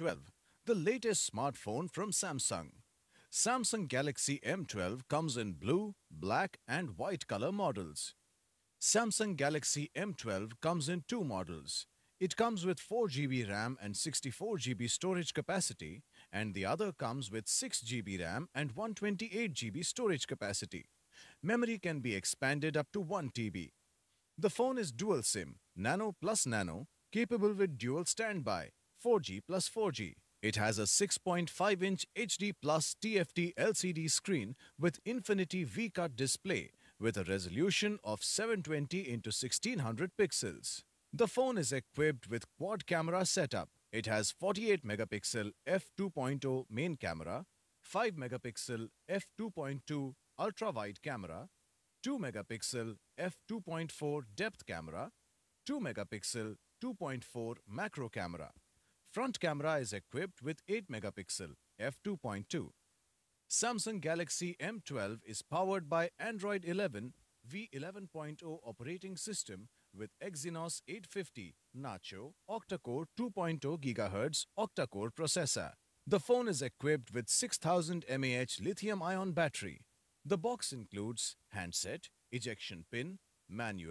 12 the latest smartphone from Samsung. Samsung Galaxy M12 comes in blue, black and white color models. Samsung Galaxy M12 comes in two models. It comes with 4GB RAM and 64GB storage capacity and the other comes with 6GB RAM and 128GB storage capacity. Memory can be expanded up to 1TB. The phone is dual SIM, Nano plus Nano, capable with dual standby. 4G plus 4G. It has a 6.5-inch HD Plus TFT LCD screen with Infinity V-Cut display with a resolution of 720 into 1600 pixels. The phone is equipped with quad camera setup. It has 48 megapixel f2.0 main camera, 5 megapixel f2.2 ultra wide camera, 2 megapixel f2.4 depth camera, 2 megapixel 2.4 macro camera. Front camera is equipped with 8 megapixel f2.2. Samsung Galaxy M12 is powered by Android 11 V11.0 operating system with Exynos 850 Nacho octa-core 2.0 GHz octa-core processor. The phone is equipped with 6000 mAh lithium-ion battery. The box includes handset, ejection pin, manual,